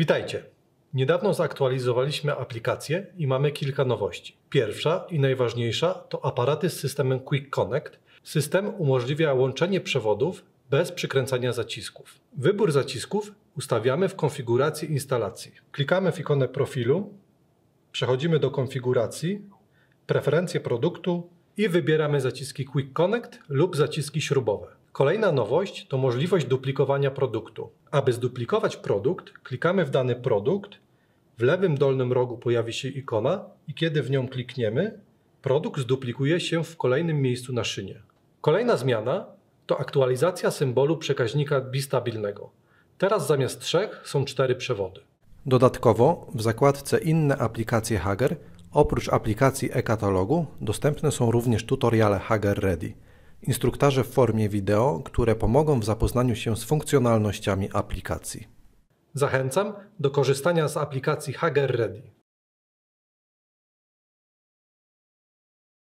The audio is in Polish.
Witajcie. Niedawno zaktualizowaliśmy aplikację i mamy kilka nowości. Pierwsza i najważniejsza to aparaty z systemem Quick Connect. System umożliwia łączenie przewodów bez przykręcania zacisków. Wybór zacisków ustawiamy w konfiguracji instalacji. Klikamy w ikonę profilu, przechodzimy do konfiguracji, preferencje produktu i wybieramy zaciski Quick Connect lub zaciski śrubowe. Kolejna nowość to możliwość duplikowania produktu. Aby zduplikować produkt, klikamy w dany produkt, w lewym dolnym rogu pojawi się ikona i kiedy w nią klikniemy, produkt zduplikuje się w kolejnym miejscu na szynie. Kolejna zmiana to aktualizacja symbolu przekaźnika bistabilnego. Teraz zamiast trzech są cztery przewody. Dodatkowo w zakładce Inne aplikacje Hager oprócz aplikacji e-katalogu dostępne są również tutoriale Hager Ready – instruktaże w formie wideo, które pomogą w zapoznaniu się z funkcjonalnościami aplikacji. Zachęcam do korzystania z aplikacji Hager Ready.